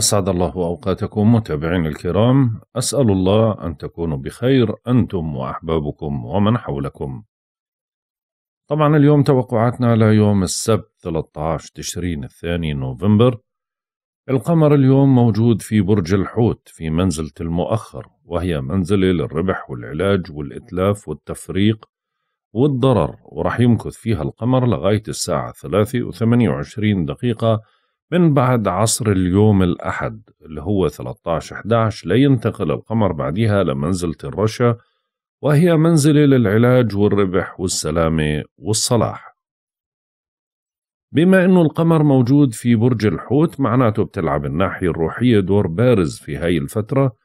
أسعد الله أوقاتكم متابعين الكرام أسأل الله أن تكونوا بخير أنتم وأحبابكم ومن حولكم طبعا اليوم توقعاتنا ليوم السبت 13 تشرين الثاني نوفمبر القمر اليوم موجود في برج الحوت في منزلة المؤخر وهي منزلة للربح والعلاج والإتلاف والتفريق والضرر ورح يمكث فيها القمر لغاية الساعة 3 و28 دقيقة من بعد عصر اليوم الأحد اللي هو 13-11 لينتقل القمر بعديها لمنزلة الرشا وهي منزلة للعلاج والربح والسلامة والصلاح بما أنه القمر موجود في برج الحوت معناته بتلعب الناحية الروحية دور بارز في هاي الفترة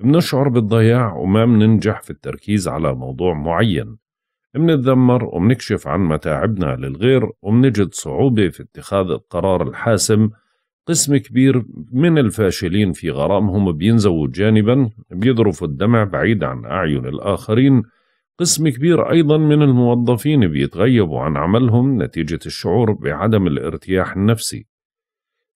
بنشعر بالضياع وما بننجح في التركيز على موضوع معين منتذمر ومنكشف عن متاعبنا للغير ومنجد صعوبة في اتخاذ القرار الحاسم قسم كبير من الفاشلين في غرامهم بينزووا جانبا بيضرفوا الدمع بعيد عن أعين الآخرين قسم كبير أيضا من الموظفين بيتغيبوا عن عملهم نتيجة الشعور بعدم الارتياح النفسي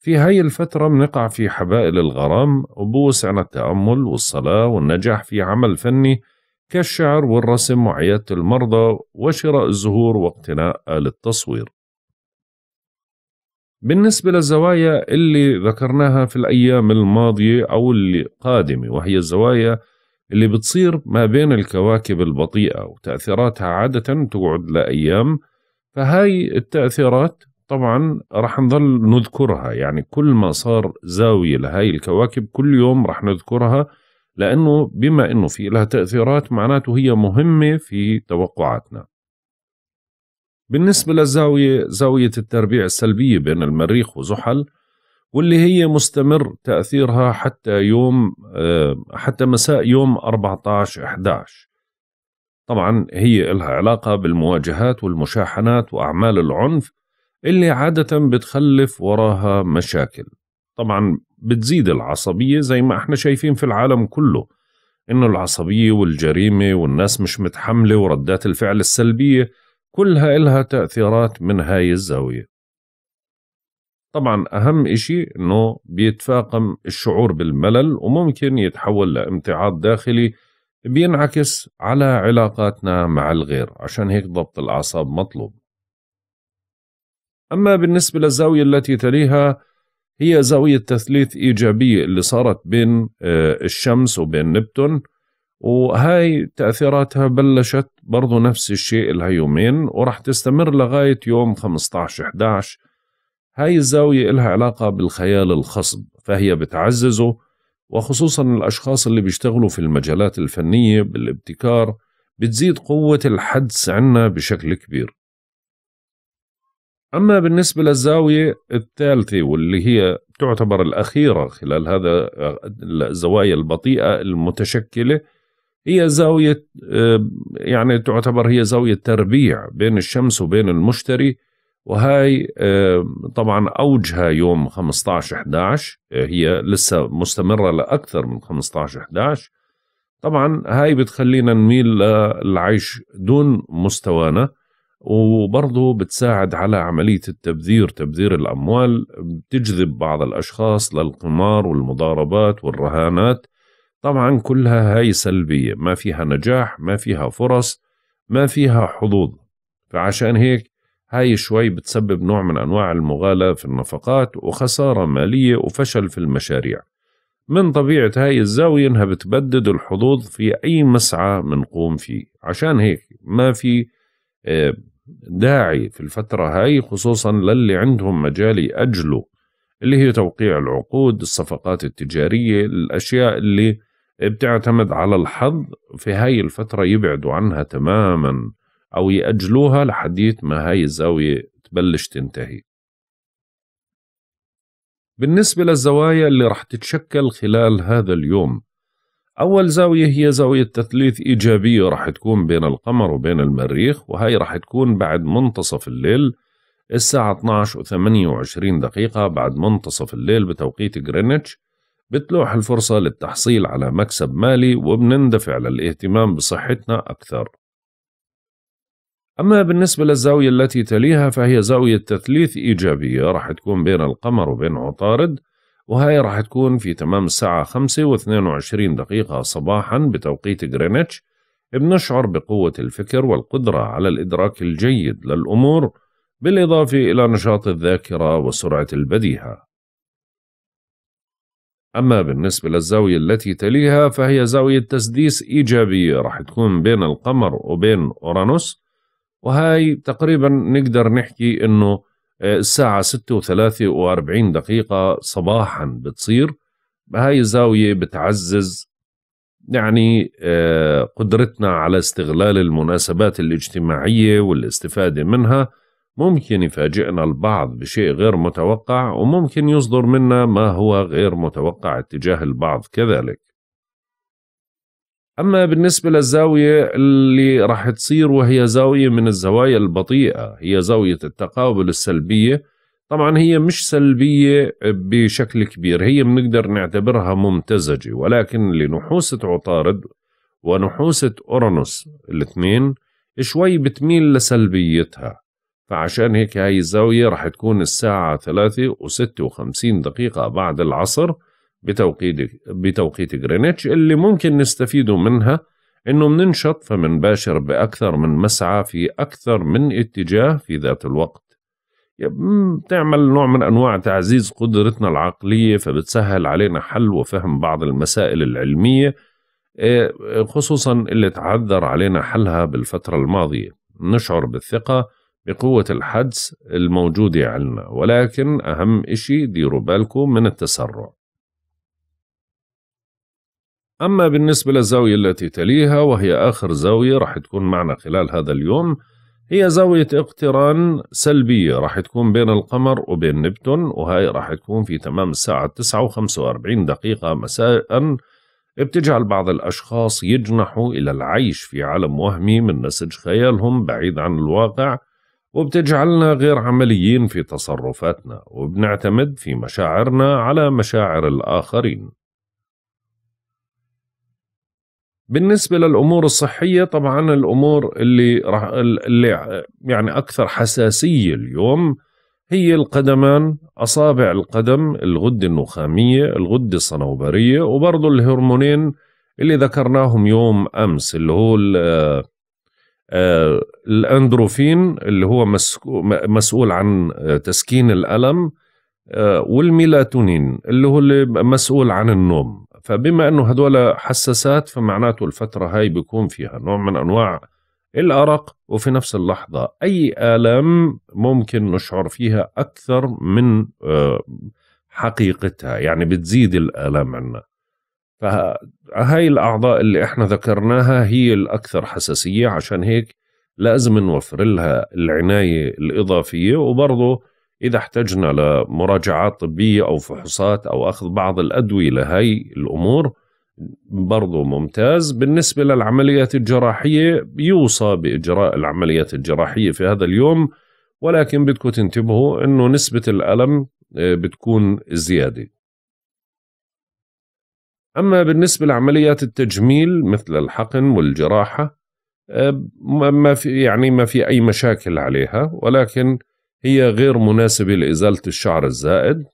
في هاي الفترة بنقع في حبائل الغرام وبوسعنا التأمل والصلاة والنجاح في عمل فني كالشعر والرسم وعيادة المرضى وشراء الزهور واقتناء آلة التصوير بالنسبة للزوايا اللي ذكرناها في الأيام الماضية أو القادمة وهي الزوايا اللي بتصير ما بين الكواكب البطيئة وتأثيراتها عادة تقعد لأيام فهاي التأثيرات طبعا رح نظل نذكرها يعني كل ما صار زاوية لهاي الكواكب كل يوم رح نذكرها لأنه بما أنه في لها تأثيرات معناته هي مهمة في توقعاتنا بالنسبة للزاوية زاوية التربيع السلبية بين المريخ وزحل واللي هي مستمر تأثيرها حتى يوم آه، حتى مساء يوم 14 11 طبعا هي لها علاقة بالمواجهات والمشاحنات وأعمال العنف اللي عادة بتخلف وراها مشاكل طبعا بتزيد العصبية زي ما احنا شايفين في العالم كله انه العصبية والجريمة والناس مش متحملة وردات الفعل السلبية كلها إلها تأثيرات من هاي الزاوية طبعا أهم إشي إنه بيتفاقم الشعور بالملل وممكن يتحول لامتعاض داخلي بينعكس على علاقاتنا مع الغير عشان هيك ضبط الأعصاب مطلوب أما بالنسبة للزاوية التي تليها هي زاوية تثليث إيجابية اللي صارت بين آه، الشمس وبين نبتون وهاي تأثيراتها بلشت برضو نفس الشيء الهيومين ورح تستمر لغاية يوم 15-11 هاي الزاوية إلها علاقة بالخيال الخصب فهي بتعززه وخصوصا الأشخاص اللي بيشتغلوا في المجالات الفنية بالابتكار بتزيد قوة الحدس عنا بشكل كبير أما بالنسبة للزاوية الثالثة واللي هي تعتبر الأخيرة خلال هذا الزوايا البطيئة المتشكلة هي زاوية آه، يعني تعتبر هي زاوية تربيع بين الشمس وبين المشتري وهي آه، طبعا أوجها يوم 15/11 آه، هي لسه مستمرة لأكثر من 15/11 طبعا هاي بتخلينا نميل للعيش دون مستوانا وبرضه بتساعد على عملية التبذير تبذير الأموال بتجذب بعض الأشخاص للقمار والمضاربات والرهانات طبعا كلها هاي سلبية ما فيها نجاح ما فيها فرص ما فيها حظوظ فعشان هيك هاي شوي بتسبب نوع من أنواع المغالاة في النفقات وخسارة مالية وفشل في المشاريع من طبيعة هاي الزاوية إنها بتبدد الحظوظ في أي مسعى منقوم فيه عشان هيك ما في آه، داعي في الفترة هاي خصوصا للي عندهم مجال يأجلوا اللي هي توقيع العقود الصفقات التجارية الأشياء اللي بتعتمد على الحظ في هاي الفترة يبعدوا عنها تماما أو يأجلوها لحديث ما هاي الزاوية تبلش تنتهي بالنسبة للزوايا اللي رح تتشكل خلال هذا اليوم أول زاوية هي زاوية تثليث إيجابية راح تكون بين القمر وبين المريخ وهي راح تكون بعد منتصف الليل الساعة 12 و 28 دقيقة بعد منتصف الليل بتوقيت غرينتش بتلوح الفرصة للتحصيل على مكسب مالي وبنندفع للاهتمام بصحتنا أكثر أما بالنسبة للزاوية التي تليها فهي زاوية تثليث إيجابية راح تكون بين القمر وبين عطارد وهاي راح تكون في تمام الساعة 5 و 22 دقيقة صباحا بتوقيت غرينتش بنشعر بقوة الفكر والقدرة على الإدراك الجيد للأمور بالإضافة إلى نشاط الذاكرة وسرعة البديهة أما بالنسبة للزاوية التي تليها فهي زاوية تسديس إيجابية راح تكون بين القمر وبين أورانوس وهاي تقريبا نقدر نحكي إنه آه، الساعة ستة و وأربعين دقيقة صباحا بتصير هاي الزاوية بتعزز يعني آه، قدرتنا على استغلال المناسبات الاجتماعية والاستفادة منها ممكن يفاجئنا البعض بشيء غير متوقع وممكن يصدر منا ما هو غير متوقع اتجاه البعض كذلك أما بالنسبة للزاوية اللي راح تصير وهي زاوية من الزوايا البطيئة هي زاوية التقابل السلبية طبعا هي مش سلبية بشكل كبير هي بنقدر نعتبرها ممتزجة ولكن لنحوسة عطارد ونحوسة أورانوس الاثنين شوي بتميل لسلبيتها فعشان هيك هاي الزاوية راح تكون الساعة ثلاثة وستة وخمسين دقيقة بعد العصر بتوقيت بتوقيت جرينتش اللي ممكن نستفيد منها انه مننشط فمنباشر باكثر من مسعى في اكثر من اتجاه في ذات الوقت بتعمل نوع من انواع تعزيز قدرتنا العقليه فبتسهل علينا حل وفهم بعض المسائل العلميه إيه، خصوصا اللي تعذر علينا حلها بالفتره الماضيه نشعر بالثقه بقوة الحدس الموجودة عندنا ولكن أهم إشي ديروا بالكم من التسرع أما بالنسبة للزاوية التي تليها وهي آخر زاوية راح تكون معنا خلال هذا اليوم هي زاوية اقتران سلبية راح تكون بين القمر وبين نبتون وهي راح تكون في تمام الساعة 9 و45 دقيقة مساء بتجعل بعض الأشخاص يجنحوا إلى العيش في عالم وهمي من نسج خيالهم بعيد عن الواقع وبتجعلنا غير عمليين في تصرفاتنا وبنعتمد في مشاعرنا على مشاعر الآخرين بالنسبة للأمور الصحية طبعا الأمور اللي, رح اللي يعني أكثر حساسية اليوم هي القدمان أصابع القدم الغدة النخامية الغدة الصنوبرية وبرضه الهرمونين اللي ذكرناهم يوم أمس اللي هو آه، الأندروفين اللي هو مسؤول عن تسكين الألم آه، والميلاتونين اللي هو اللي مسؤول عن النوم فبما انه هدول حساسات فمعناته الفتره هاي بيكون فيها نوع من انواع الارق وفي نفس اللحظه اي الم ممكن نشعر فيها اكثر من آه، حقيقتها يعني بتزيد الالام عندنا فهاي الاعضاء اللي احنا ذكرناها هي الاكثر حساسيه عشان هيك لازم نوفر لها العنايه الاضافيه وبرضه إذا احتجنا لمراجعات طبية أو فحوصات أو أخذ بعض الأدوية لهي الأمور برضو ممتاز بالنسبة للعمليات الجراحية يوصى بإجراء العمليات الجراحية في هذا اليوم ولكن بدكم تنتبهوا أنه نسبة الألم آه، بتكون زيادة أما بالنسبة لعمليات التجميل مثل الحقن والجراحة آه، ما في يعني ما في أي مشاكل عليها ولكن هي غير مناسبة لإزالة الشعر الزائد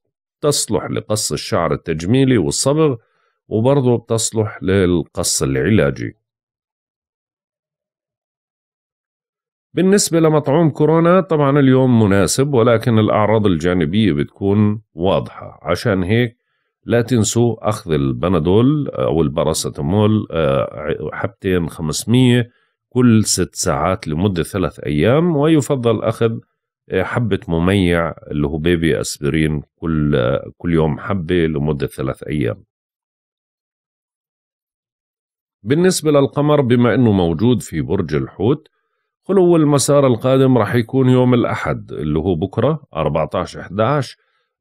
تصلح لقص الشعر التجميلي والصبغ وبرضه بتصلح للقص العلاجي بالنسبة لمطعوم كورونا طبعا اليوم مناسب ولكن الأعراض الجانبية بتكون واضحة عشان هيك لا تنسوا أخذ البنادول أو الباراسيتامول آه، حبتين 500 كل ست ساعات لمدة ثلاث أيام ويفضل أخذ حبة مميع اللي هو بيبي أسبرين كل كل يوم حبة لمدة ثلاث أيام بالنسبة للقمر بما أنه موجود في برج الحوت خلو المسار القادم رح يكون يوم الأحد اللي هو بكرة 14-11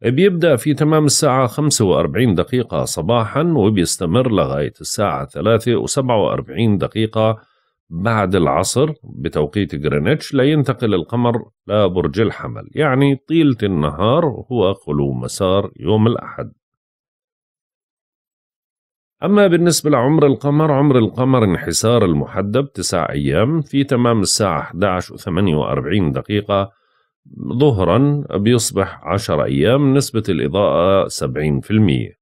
بيبدأ في تمام الساعة 45 دقيقة صباحا وبيستمر لغاية الساعة 3 و47 دقيقة بعد العصر بتوقيت غرينتش لينتقل القمر لبرج الحمل يعني طيلة النهار هو خلو مسار يوم الأحد أما بالنسبة لعمر القمر عمر القمر انحسار المحدب تسع أيام في تمام الساعة 11 و 48 دقيقة ظهرا بيصبح 10 أيام نسبة الإضاءة 70%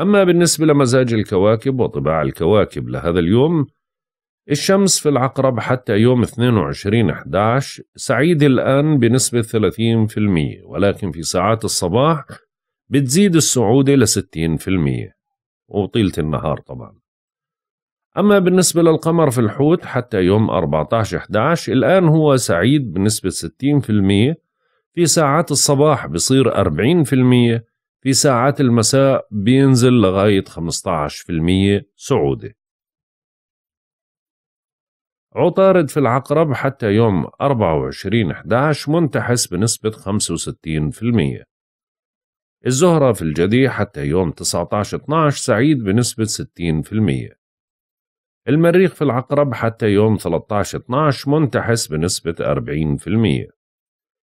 أما بالنسبة لمزاج الكواكب وطباع الكواكب لهذا اليوم الشمس في العقرب حتى يوم 22/11 سعيد الآن بنسبة 30% ولكن في ساعات الصباح بتزيد السعودة ل 60% وطيلة النهار طبعا أما بالنسبة للقمر في الحوت حتى يوم 14/11 الآن هو سعيد بنسبة 60% في ساعات الصباح بصير 40% في ساعات المساء بينزل لغاية 15% صعودة عطارد في العقرب حتى يوم 24/11 منتحس بنسبة 65% الزهرة في الجدي حتى يوم 19/12 سعيد بنسبة 60% المريخ في العقرب حتى يوم 13/12 منتحس بنسبة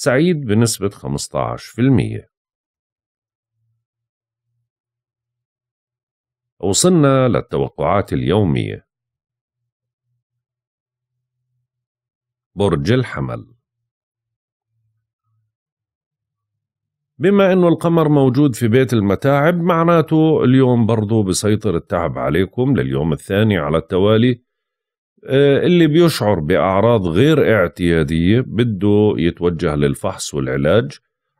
سعيد بنسبة 15% وصلنا للتوقعات اليومية برج الحمل بما انه القمر موجود في بيت المتاعب معناته اليوم برضو بسيطر التعب عليكم لليوم الثاني على التوالي آه، اللي بيشعر بأعراض غير اعتيادية بده يتوجه للفحص والعلاج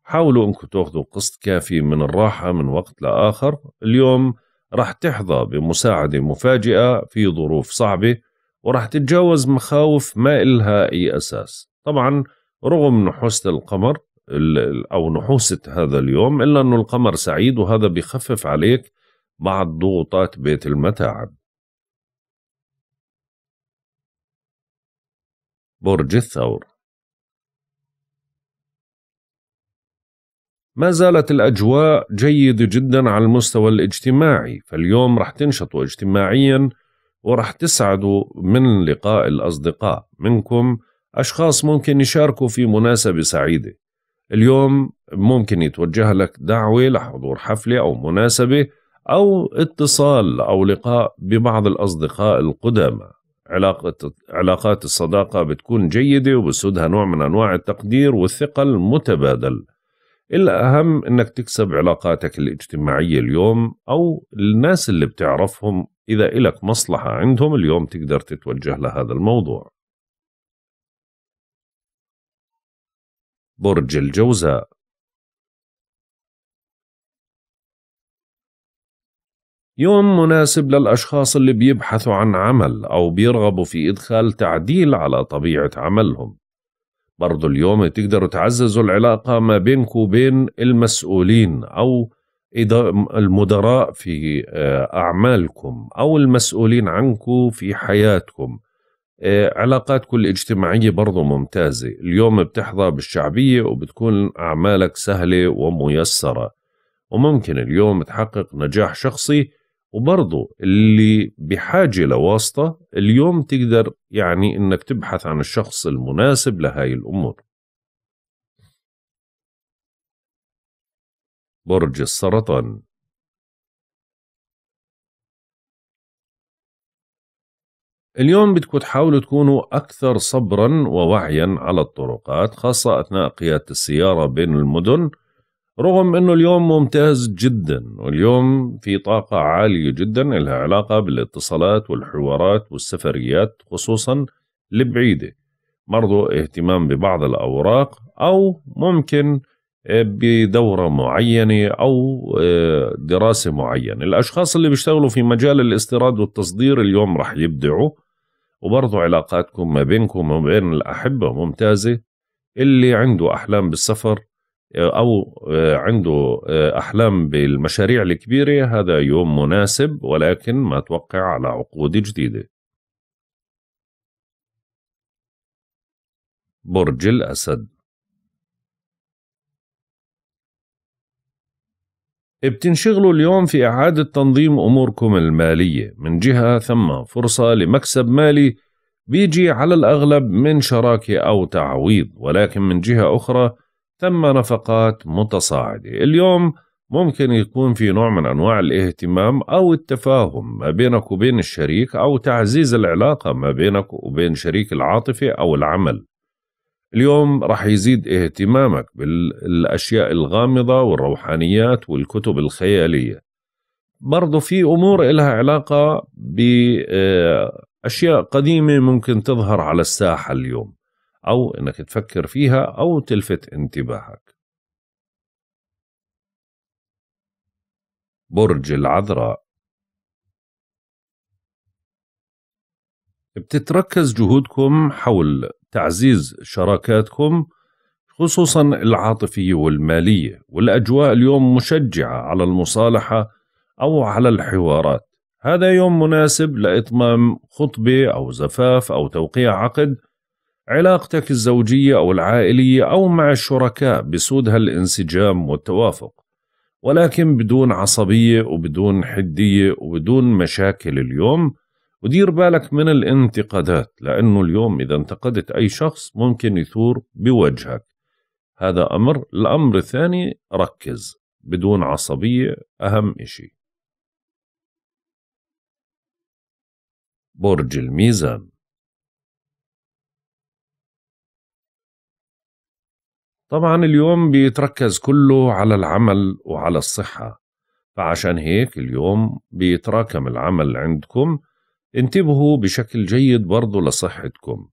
حاولوا انكم تاخذوا قسط كافي من الراحة من وقت لآخر اليوم رح تحظى بمساعدة مفاجئة في ظروف صعبة ورح تتجاوز مخاوف ما إلها أي أساس طبعا رغم نحوس القمر أو نحوسة هذا اليوم إلا أنه القمر سعيد وهذا بخفف عليك بعض ضغوطات بيت المتاعب برج الثور ما زالت الأجواء جيدة جدا على المستوى الاجتماعي فاليوم رح تنشطوا اجتماعيا ورح تسعدوا من لقاء الأصدقاء منكم أشخاص ممكن يشاركوا في مناسبة سعيدة اليوم ممكن يتوجه لك دعوة لحضور حفلة أو مناسبة أو اتصال أو لقاء ببعض الأصدقاء القدامى علاقة علاقات الصداقة بتكون جيدة وبسودها نوع من أنواع التقدير والثقة المتبادل الأهم أنك تكسب علاقاتك الاجتماعية اليوم أو الناس اللي بتعرفهم إذا إلك مصلحة عندهم اليوم تقدر تتوجه لهذا الموضوع برج الجوزاء يوم مناسب للأشخاص اللي بيبحثوا عن عمل أو بيرغبوا في إدخال تعديل على طبيعة عملهم برضو اليوم تقدروا تعززوا العلاقة ما بينك وبين المسؤولين أو المدراء في آه، أعمالكم أو المسؤولين عنكم في حياتكم آه، علاقاتكم الاجتماعية برضو ممتازة اليوم بتحظى بالشعبية وبتكون أعمالك سهلة وميسرة وممكن اليوم تحقق نجاح شخصي وبرضه اللي بحاجة لواسطة اليوم تقدر يعني انك تبحث عن الشخص المناسب لهاي الامور برج السرطان اليوم بدكم تحاولوا تكونوا أكثر صبرا ووعيا على الطرقات خاصة أثناء قيادة السيارة بين المدن رغم انه اليوم ممتاز جدا واليوم في طاقة عالية جدا لها علاقة بالاتصالات والحوارات والسفريات خصوصا البعيدة مرضو اهتمام ببعض الأوراق أو ممكن آه، بدورة معينة أو آه، دراسة معينة الأشخاص اللي بيشتغلوا في مجال الاستيراد والتصدير اليوم رح يبدعوا وبرضو علاقاتكم ما بينكم وما بين الأحبة ممتازة اللي عنده أحلام بالسفر او آه، عنده آه، احلام بالمشاريع الكبيره هذا يوم مناسب ولكن ما توقع على عقود جديده برج الاسد بتنشغلوا اليوم في إعادة تنظيم أموركم المالية من جهة ثم فرصة لمكسب مالي بيجي على الأغلب من شراكة أو تعويض ولكن من جهة أخرى ثم نفقات متصاعدة اليوم ممكن يكون في نوع من أنواع الاهتمام أو التفاهم ما بينك وبين الشريك أو تعزيز العلاقة ما بينك وبين شريك العاطفة أو العمل اليوم رح يزيد اهتمامك بالأشياء الغامضة والروحانيات والكتب الخيالية برضو في أمور إلها علاقة بأشياء قديمة ممكن تظهر على الساحة اليوم أو إنك تفكر فيها أو تلفت انتباهك برج العذراء بتتركز جهودكم حول تعزيز شراكاتكم خصوصا العاطفية والمالية والأجواء اليوم مشجعة على المصالحة أو على الحوارات هذا يوم مناسب لإتمام خطبة أو زفاف أو توقيع عقد علاقتك الزوجية أو العائلية أو مع الشركاء بسودها الانسجام والتوافق ولكن بدون عصبية وبدون حدية وبدون مشاكل اليوم ودير بالك من الانتقادات لأنه اليوم إذا انتقدت أي شخص ممكن يثور بوجهك هذا أمر الأمر الثاني ركز بدون عصبية أهم إشي برج الميزان طبعا اليوم بيتركز كله على العمل وعلى الصحة فعشان هيك اليوم بيتراكم العمل عندكم انتبهوا بشكل جيد برضو لصحتكم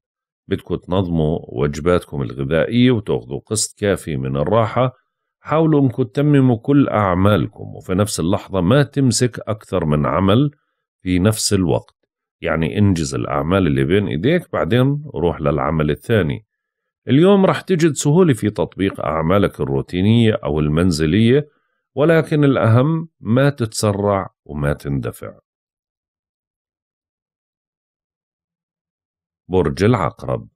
بدكم تنظموا وجباتكم الغذائية وتاخذوا قسط كافي من الراحة حاولوا انكم تتمموا كل أعمالكم وفي نفس اللحظة ما تمسك أكثر من عمل في نفس الوقت يعني انجز الأعمال اللي بين إيديك بعدين روح للعمل الثاني اليوم راح تجد سهولة في تطبيق أعمالك الروتينية أو المنزلية ولكن الأهم ما تتسرع وما تندفع برج العقرب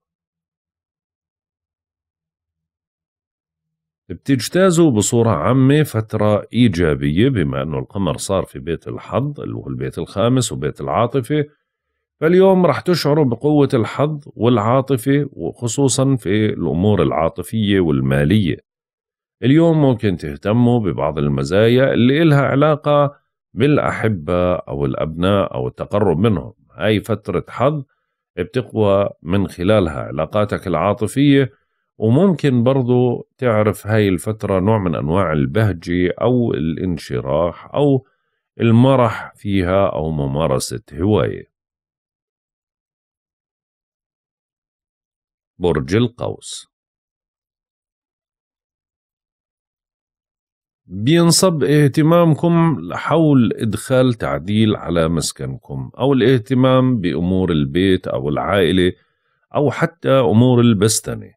بتجتازوا بصورة عامة فترة إيجابية بما أنه القمر صار في بيت الحظ اللي هو البيت الخامس وبيت العاطفة فاليوم راح تشعروا بقوة الحظ والعاطفة وخصوصا في الأمور العاطفية والمالية اليوم ممكن تهتموا ببعض المزايا اللي إلها علاقة بالأحبة أو الأبناء أو التقرب منهم هاي فترة حظ بتقوى من خلالها علاقاتك العاطفية وممكن برضو تعرف هاي الفترة نوع من أنواع البهجة أو الانشراح أو المرح فيها أو ممارسة هواية برج القوس بينصب اهتمامكم حول إدخال تعديل على مسكنكم أو الاهتمام بأمور البيت أو العائلة أو حتى أمور البستنة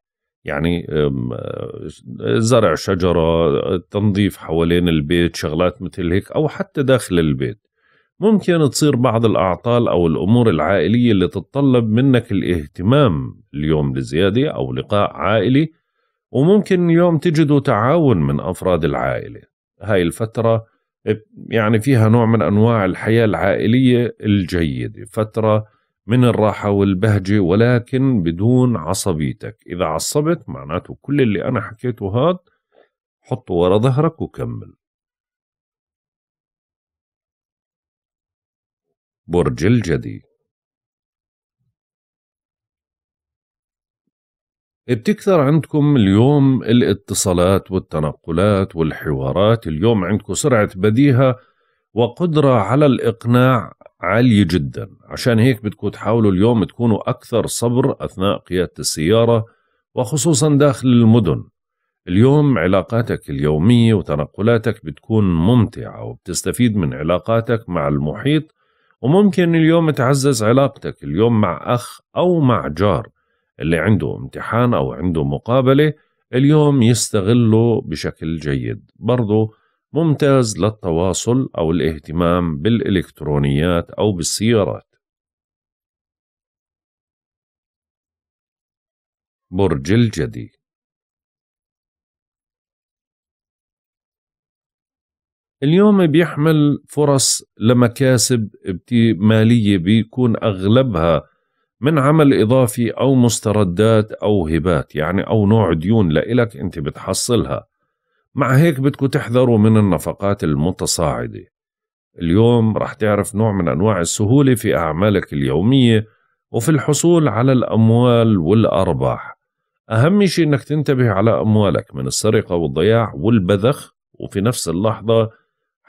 يعني زرع شجرة تنظيف حوالين البيت شغلات مثل هيك أو حتى داخل البيت ممكن تصير بعض الأعطال أو الأمور العائلية اللي تتطلب منك الاهتمام اليوم لزيادة أو لقاء عائلي وممكن اليوم تجدوا تعاون من أفراد العائلة هاي الفترة يعني فيها نوع من أنواع الحياة العائلية الجيدة فترة من الراحة والبهجة ولكن بدون عصبيتك إذا عصبت معناته كل اللي أنا حكيته هاد حطه ورا ظهرك وكمل برج الجدي بتكثر عندكم اليوم الاتصالات والتنقلات والحوارات اليوم عندكم سرعة بديهة وقدرة على الإقناع عالية جدا عشان هيك بدكم تحاولوا اليوم تكونوا أكثر صبر أثناء قيادة السيارة وخصوصا داخل المدن اليوم علاقاتك اليومية وتنقلاتك بتكون ممتعة وبتستفيد من علاقاتك مع المحيط وممكن اليوم تعزز علاقتك اليوم مع أخ أو مع جار اللي عنده امتحان أو عنده مقابلة اليوم يستغله بشكل جيد برضه ممتاز للتواصل أو الاهتمام بالإلكترونيات أو بالسيارات برج الجدي اليوم بيحمل فرص لمكاسب مالية بيكون أغلبها من عمل إضافي أو مستردات أو هبات يعني أو نوع ديون لإلك أنت بتحصلها مع هيك بدكم تحذروا من النفقات المتصاعدة اليوم رح تعرف نوع من أنواع السهولة في أعمالك اليومية وفي الحصول على الأموال والأرباح أهم شيء أنك تنتبه على أموالك من السرقة والضياع والبذخ وفي نفس اللحظة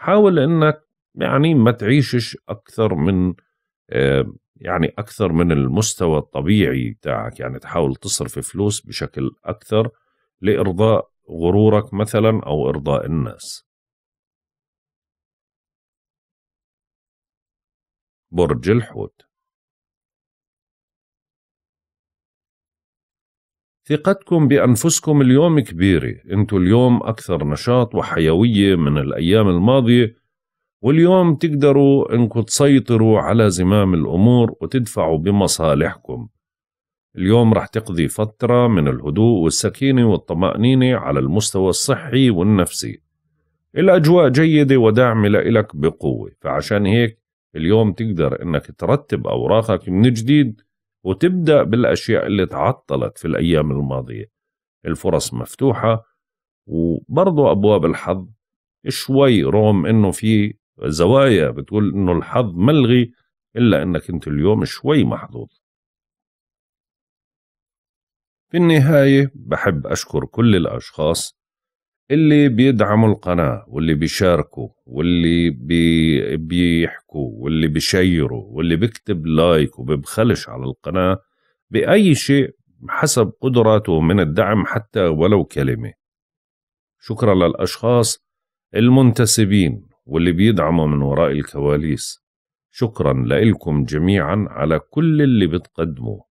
حاول انك يعني ما تعيشش اكثر من آه، يعني اكثر من المستوى الطبيعي تاعك يعني تحاول تصرف فلوس بشكل اكثر لارضاء غرورك مثلا او ارضاء الناس برج الحوت ثقتكم بأنفسكم اليوم كبيرة انتوا اليوم أكثر نشاط وحيوية من الأيام الماضية واليوم تقدروا انكم تسيطروا على زمام الأمور وتدفعوا بمصالحكم اليوم رح تقضي فترة من الهدوء والسكينة والطمأنينة على المستوى الصحي والنفسي الأجواء جيدة وداعمة لإلك بقوة فعشان هيك اليوم تقدر انك ترتب أوراقك من جديد وتبدأ بالأشياء اللي تعطلت في الأيام الماضية الفرص مفتوحة وبرضو أبواب الحظ شوي رغم أنه في زوايا بتقول أنه الحظ ملغي إلا أنك أنت اليوم شوي محظوظ في النهاية بحب أشكر كل الأشخاص اللي بيدعموا القناة واللي بيشاركوا واللي بي بيحكوا واللي بيشيروا واللي بيكتب لايك وبيبخلش على القناة بأي شيء حسب قدراته من الدعم حتى ولو كلمة شكرا للأشخاص المنتسبين واللي بيدعموا من وراء الكواليس شكرا لكم جميعا على كل اللي بتقدموه